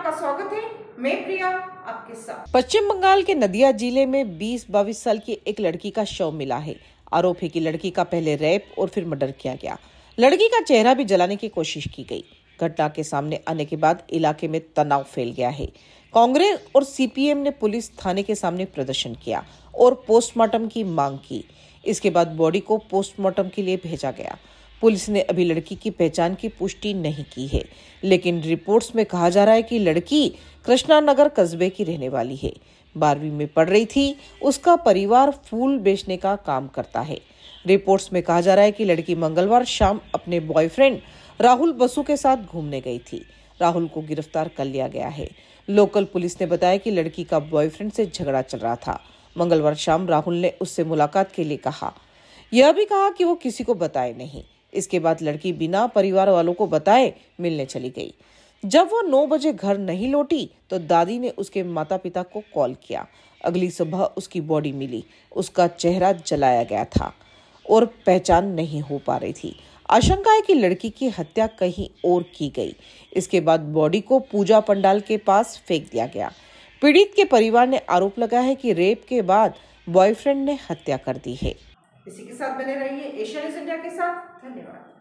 आपका स्वागत है मैं प्रिया आपके साथ पश्चिम बंगाल के नदिया जिले में 20 बाईस साल की एक लड़की का शव मिला है आरोप है कि लड़की का पहले रेप और फिर मर्डर किया गया लड़की का चेहरा भी जलाने की कोशिश की गई घटना के सामने आने के बाद इलाके में तनाव फैल गया है कांग्रेस और सीपीएम ने पुलिस थाने के सामने प्रदर्शन किया और पोस्टमार्टम की मांग की इसके बाद बॉडी को पोस्टमार्टम के लिए भेजा गया पुलिस ने अभी लड़की की पहचान की पुष्टि नहीं की है लेकिन रिपोर्ट्स में कहा जा रहा है कि लड़की कृष्णा नगर कस्बे की रहने वाली है बारहवीं में पढ़ रही थी उसका परिवार फूल बेचने का काम करता है रिपोर्ट्स में कहा जा रहा है कि लड़की मंगलवार शाम अपने बॉयफ्रेंड राहुल बसु के साथ घूमने गई थी राहुल को गिरफ्तार कर लिया गया है लोकल पुलिस ने बताया कि लड़की का बॉयफ्रेंड से झगड़ा चल रहा था मंगलवार शाम राहुल ने उससे मुलाकात के लिए कहा यह भी कहा कि वो किसी को बताए नहीं इसके बाद लड़की बिना परिवार वालों को बताए मिलने चली गई जब वो नौ बजे घर नहीं लौटी तो दादी ने उसके माता पिता को कॉल किया अगली सुबह उसकी बॉडी मिली उसका चेहरा जलाया गया था और पहचान नहीं हो पा रही थी आशंका है कि लड़की की हत्या कहीं और की गई इसके बाद बॉडी को पूजा पंडाल के पास फेंक दिया गया पीड़ित के परिवार ने आरोप लगाया है कि रेप के बाद बॉयफ्रेंड ने हत्या कर दी है इसी के साथ बने रहिए एशियन इंडिया के साथ धन्यवाद